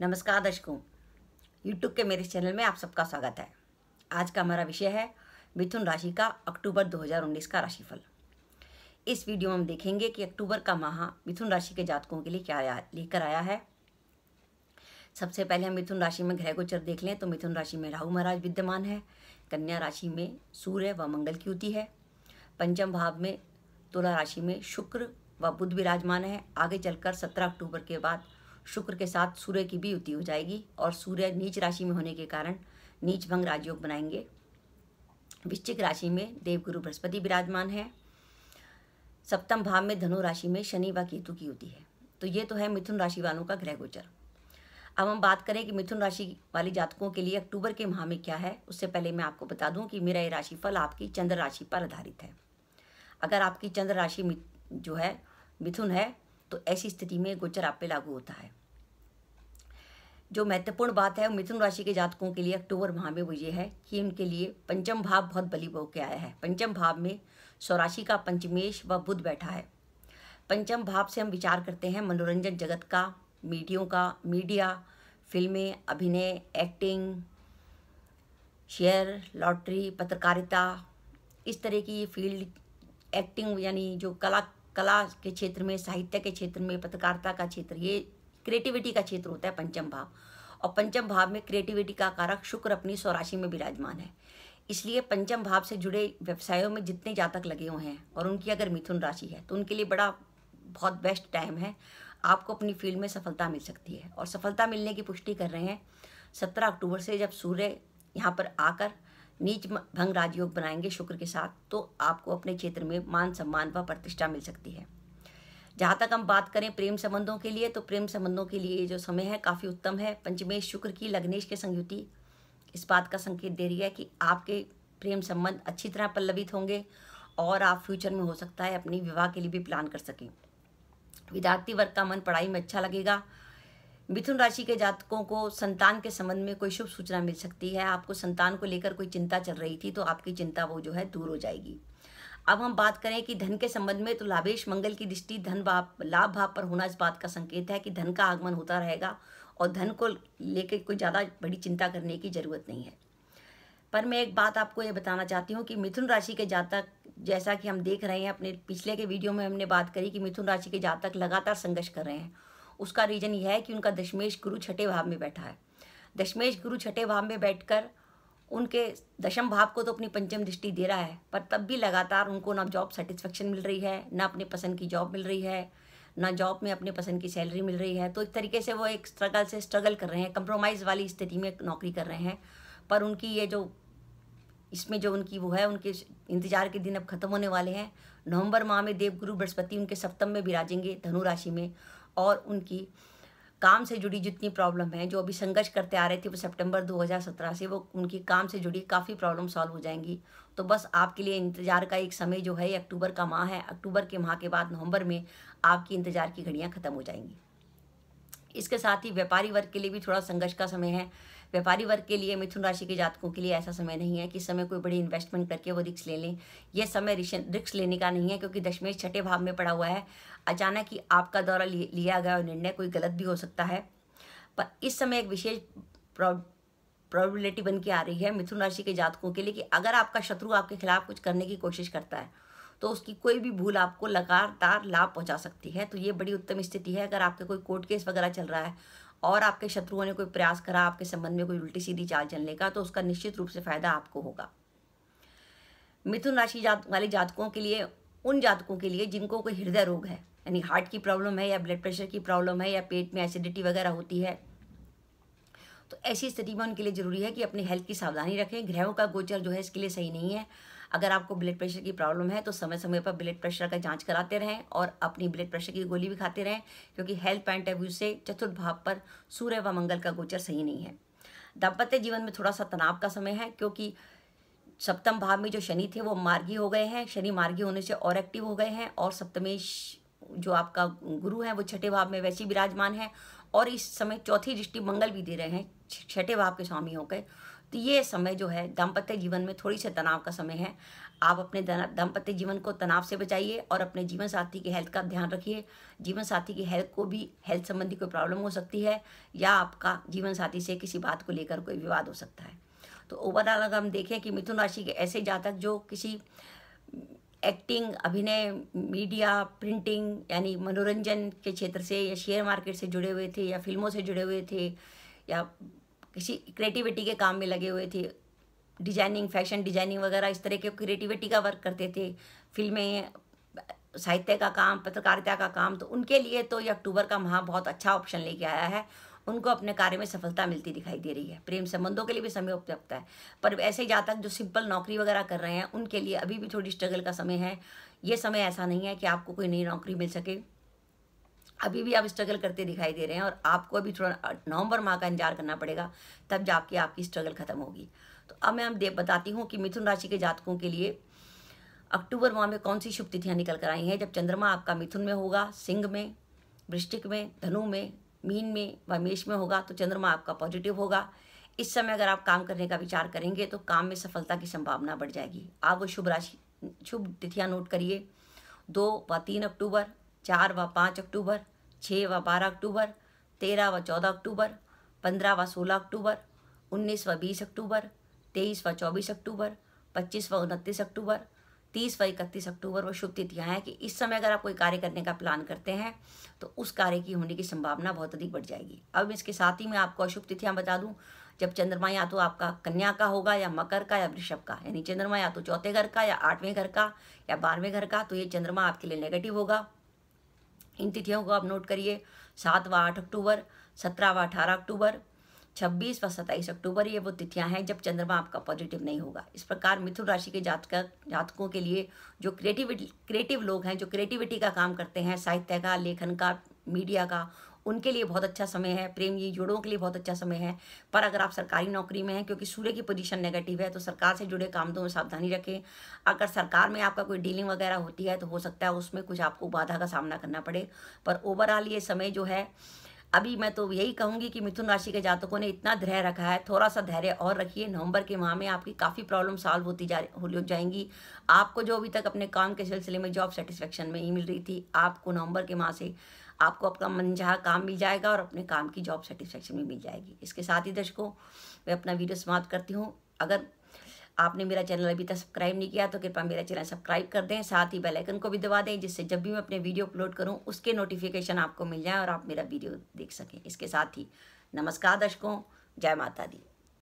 नमस्कार दर्शकों यूट्यूब के मेरे चैनल में आप सबका स्वागत है आज का हमारा विषय है मिथुन राशि का अक्टूबर 2019 का राशिफल इस वीडियो में हम देखेंगे कि अक्टूबर का माह मिथुन राशि के जातकों के लिए क्या लेकर आया है सबसे पहले हम मिथुन राशि में ग्रह गोचर देख लें तो मिथुन राशि में राहु महाराज विद्यमान है कन्या राशि में सूर्य व मंगल की युति है पंचम भाव में तुला राशि में शुक्र व बुध विराजमान है आगे चलकर सत्रह अक्टूबर के बाद शुक्र के साथ सूर्य की भी युति हो जाएगी और सूर्य नीच राशि में होने के कारण नीच भंग राजयोग बनाएंगे वृश्चिक राशि में देवगुरु बृहस्पति विराजमान है सप्तम भाव में धनु राशि में शनि व केतु की युति है तो ये तो है मिथुन राशि वालों का ग्रह गोचर अब हम बात करें कि मिथुन राशि वाले जातकों के लिए अक्टूबर के माह में क्या है उससे पहले मैं आपको बता दूं कि मेरा ये राशिफल आपकी चंद्र राशि पर आधारित है अगर आपकी चंद्र राशि जो है मिथुन है तो ऐसी स्थिति में गोचर आप पे लागू होता है जो महत्वपूर्ण बात है मिथुन राशि के जातकों के लिए अक्टूबर माह में वो ये है कि उनके लिए पंचम भाव बहुत बली बो के आया है पंचम भाव में स्वराशि का पंचमेश व बुद्ध बैठा है पंचम भाव से हम विचार करते हैं मनोरंजन जगत का मीडियों का मीडिया फिल्में अभिनय एक्टिंग शेयर लॉटरी पत्रकारिता इस तरह की फील्ड एक्टिंग यानी जो कला कला के क्षेत्र में साहित्य के क्षेत्र में पत्रकारिता का क्षेत्र ये क्रिएटिविटी का क्षेत्र होता है पंचम भाव और पंचम भाव में क्रिएटिविटी का कारक शुक्र अपनी स्वराशि में विराजमान है इसलिए पंचम भाव से जुड़े व्यवसायों में जितने जातक लगे हुए हैं और उनकी अगर मिथुन राशि है तो उनके लिए बड़ा बहुत बेस्ट टाइम है आपको अपनी फील्ड में सफलता मिल सकती है और सफलता मिलने की पुष्टि कर रहे हैं सत्रह अक्टूबर से जब सूर्य यहाँ पर आकर नीच भंग राजयोग बनाएंगे शुक्र के साथ तो आपको अपने क्षेत्र में मान सम्मान व प्रतिष्ठा मिल सकती है जहाँ तक हम बात करें प्रेम संबंधों के लिए तो प्रेम संबंधों के लिए जो समय है काफ़ी उत्तम है पंचमेश शुक्र की लग्नेश के संयुति इस बात का संकेत दे रही है कि आपके प्रेम संबंध अच्छी तरह पल्लवित होंगे और आप फ्यूचर में हो सकता है अपनी विवाह के लिए भी प्लान कर सकें विद्यार्थी वर्ग का मन पढ़ाई में अच्छा लगेगा मिथुन राशि के जातकों को संतान के संबंध में कोई शुभ सूचना मिल सकती है आपको संतान को लेकर कोई चिंता चल रही थी तो आपकी चिंता वो जो है दूर हो जाएगी अब हम बात करें कि धन के संबंध में तो लाभेश मंगल की दृष्टि धन भाव लाभ भाव पर होना इस बात का संकेत है कि धन का आगमन होता रहेगा और धन को लेकर कोई ज़्यादा बड़ी चिंता करने की ज़रूरत नहीं है पर मैं एक बात आपको ये बताना चाहती हूँ कि मिथुन राशि के जातक जैसा कि हम देख रहे हैं अपने पिछले के वीडियो में हमने बात करी कि मिथुन राशि के जातक लगातार संघर्ष कर रहे हैं उसका रीज़न यह है कि उनका दशमेश गुरु छठे भाव में बैठा है दशमेश गुरु छठे भाव में बैठकर उनके दशम भाव को तो अपनी पंचम दृष्टि दे रहा है पर तब भी लगातार उनको ना जॉब सेटिस्फेक्शन मिल रही है ना अपने पसंद की जॉब मिल रही है ना जॉब में अपने पसंद की सैलरी मिल रही है तो एक तरीके से वो एक स्ट्रगल से स्ट्रगल कर रहे हैं कंप्रोमाइज़ वाली स्थिति में नौकरी कर रहे हैं पर उनकी ये जो इसमें जो उनकी वो है उनके इंतजार के दिन अब खत्म होने वाले हैं नवंबर माह में देवगुरु बृहस्पति उनके सप्तम में विराजेंगे धनु राशि में और उनकी काम से जुड़ी जितनी प्रॉब्लम है जो अभी संघर्ष करते आ रहे थे वो सितंबर 2017 से वो उनकी काम से जुड़ी काफ़ी प्रॉब्लम सॉल्व हो जाएंगी तो बस आपके लिए इंतजार का एक समय जो है अक्टूबर का माह है अक्टूबर के माह के बाद नवंबर में आपकी इंतजार की घड़ियाँ खत्म हो जाएंगी इसके साथ ही व्यापारी वर्ग के लिए भी थोड़ा संघर्ष का समय है व्यापारी वर्ग के लिए मिथुन राशि के जातकों के लिए ऐसा समय नहीं है कि समय कोई बड़ी इन्वेस्टमेंट करके वो रिक्स ले लें यह समय रिक्स लेने का नहीं है क्योंकि दशमेश छठे भाव में पड़ा हुआ है अचानक ही आपका द्वारा लिया गया निर्णय कोई गलत भी हो सकता है पर इस समय एक विशेष प्रॉबिलिटी बन के आ रही है मिथुन राशि के जातकों के लिए कि अगर आपका शत्रु आपके खिलाफ कुछ करने की कोशिश करता है तो उसकी कोई भी भूल आपको लगातार लाभ पहुंचा सकती है तो ये बड़ी उत्तम स्थिति है अगर आपके कोई कोर्ट केस वगैरह चल रहा है और आपके शत्रुओं ने कोई प्रयास करा आपके संबंध में कोई उल्टी सीधी चाल चलने का तो उसका निश्चित रूप से फायदा आपको होगा मिथुन राशि जात वाले जातकों के लिए उन जातकों के लिए जिनको कोई हृदय रोग है यानी हार्ट की प्रॉब्लम है या ब्लड प्रेशर की प्रॉब्लम है या पेट में एसिडिटी वगैरह होती है तो ऐसी स्थिति में उनके लिए जरूरी है कि अपनी हेल्थ की सावधानी रखें ग्रहों का गोचर जो है इसके लिए सही नहीं है अगर आपको ब्लड प्रेशर की प्रॉब्लम है तो समय समय पर ब्लड प्रेशर का जाँच कराते रहें और अपनी ब्लड प्रेशर की गोली भी खाते रहें क्योंकि हेल्थ पॉइंट ऑफ व्यू से चतुर्थ भाव पर सूर्य व मंगल का गोचर सही नहीं है दाम्पत्य जीवन में थोड़ा सा तनाव का समय है क्योंकि सप्तम भाव में जो शनि थे वो मार्गी हो गए हैं शनि मार्गी होने से और एक्टिव हो गए हैं और सप्तमेश जो आपका गुरु है वो छठे भाव में वैसे विराजमान है और इस समय चौथी दृष्टि मंगल भी दे रहे हैं छठे भाव के स्वामी होकर तो ये समय जो है दाम्पत्य जीवन में थोड़ी से तनाव का समय है आप अपने दाम्पत्य जीवन को तनाव से बचाइए और अपने जीवन साथी की हेल्थ का ध्यान रखिए जीवन साथी की हेल्थ को भी हेल्थ संबंधी कोई प्रॉब्लम हो सकती है या आपका जीवन साथी से किसी बात को लेकर कोई विवाद हो सकता है तो ओवरऑल अगर हम देखें कि मिथुन राशि के ऐसे जातक जो किसी एक्टिंग अभिनय मीडिया प्रिंटिंग यानी मनोरंजन के क्षेत्र से या शेयर मार्केट से जुड़े हुए थे या फिल्मों से जुड़े हुए थे या किसी क्रिएटिविटी के काम में लगे हुए थे डिजाइनिंग फैशन डिजाइनिंग वगैरह इस तरह के क्रिएटिविटी का वर्क करते थे फिल्में साहित्य का काम पत्रकारिता का काम तो उनके लिए तो ये अक्टूबर का माह बहुत अच्छा ऑप्शन लेके आया है उनको अपने कार्य में सफलता मिलती दिखाई दे रही है प्रेम संबंधों के लिए भी समय उपलब्ध है पर ऐसे जातक जो सिंपल नौकरी वगैरह कर रहे हैं उनके लिए अभी भी थोड़ी स्ट्रगल का समय है ये समय ऐसा नहीं है कि आपको कोई नई नौकरी मिल सके अभी भी आप स्ट्रगल करते दिखाई दे रहे हैं और आपको अभी थोड़ा नवंबर माह का इंतजार करना पड़ेगा तब जाके आपकी स्ट्रगल खत्म होगी तो अब मैं हम बताती हूँ कि मिथुन राशि के जातकों के लिए अक्टूबर माह में कौन सी शुभ तिथियाँ निकल कर आई हैं जब चंद्रमा आपका मिथुन में होगा सिंह में वृश्चिक में धनु में मीन में व मेष में होगा तो चंद्रमा आपका पॉजिटिव होगा इस समय अगर आप काम करने का विचार करेंगे तो काम में सफलता की संभावना बढ़ जाएगी आप वो शुभ राशि शुभ तिथियाँ नोट करिए दो व तीन अक्टूबर चार व पाँच अक्टूबर छः व बारह अक्टूबर तेरह व चौदह अक्टूबर पंद्रह व सोलह अक्टूबर उन्नीस व बीस अक्टूबर तेईस व चौबीस अक्टूबर पच्चीस व उनतीस अक्टूबर तीस व इकतीस अक्टूबर व शुभ तिथियाँ हैं कि इस समय अगर आप कोई कार्य करने का प्लान करते हैं तो उस कार्य की होने की संभावना बहुत अधिक बढ़ जाएगी अब इसके साथ ही मैं आपको अशुभ तिथियाँ बता दूँ जब चंद्रमा या तो आपका कन्या का होगा या मकर का या वृषभ का यानी चंद्रमा या तो चौथे घर का या आठवें घर का या बारहवें घर का तो ये चंद्रमा आपके लिए नेगेटिव होगा इन तिथियों को आप नोट करिए सात व आठ अक्टूबर सत्रह व अठारह अक्टूबर छब्बीस व सत्ताईस अक्टूबर ये वो तिथियां हैं जब चंद्रमा आपका पॉजिटिव नहीं होगा इस प्रकार मिथुन राशि के जातक जातकों के लिए जो क्रिएटिविटी क्रिएटिव लोग हैं जो क्रिएटिविटी का काम करते हैं साहित्य का लेखन का मीडिया का उनके लिए बहुत अच्छा समय है प्रेम ये जोड़ों के लिए बहुत अच्छा समय है पर अगर आप सरकारी नौकरी में हैं क्योंकि सूर्य की पोजीशन नेगेटिव है तो सरकार से जुड़े काम में तो सावधानी रखें अगर सरकार में आपका कोई डीलिंग वगैरह होती है तो हो सकता है उसमें कुछ आपको बाधा का सामना करना पड़े पर ओवरऑल ये समय जो है अभी मैं तो यही कहूंगी कि मिथुन राशि के जातकों ने इतना धैर्य रखा है थोड़ा सा धैर्य और रखिए नवंबर के माह में आपकी काफ़ी प्रॉब्लम सॉल्व होती जा हो जाएंगी आपको जो अभी तक अपने काम के सिलसिले में जॉब सेटिस्फेक्शन में ही मिल रही थी आपको नवंबर के माह से आपको अपना मनचाहा काम मिल जाएगा और अपने काम की जॉब सेटिस्फेक्शन भी मिल जाएगी इसके साथ ही दर्शकों मैं अपना वीडियो समाप्त करती हूँ अगर आपने मेरा चैनल अभी तक सब्सक्राइब नहीं किया तो कृपया मेरा चैनल सब्सक्राइब कर दें साथ ही बेल आइकन को भी दबा दें जिससे जब भी मैं अपने वीडियो अपलोड करूं उसके नोटिफिकेशन आपको मिल जाए और आप मेरा वीडियो देख सकें इसके साथ ही नमस्कार दर्शकों जय माता दी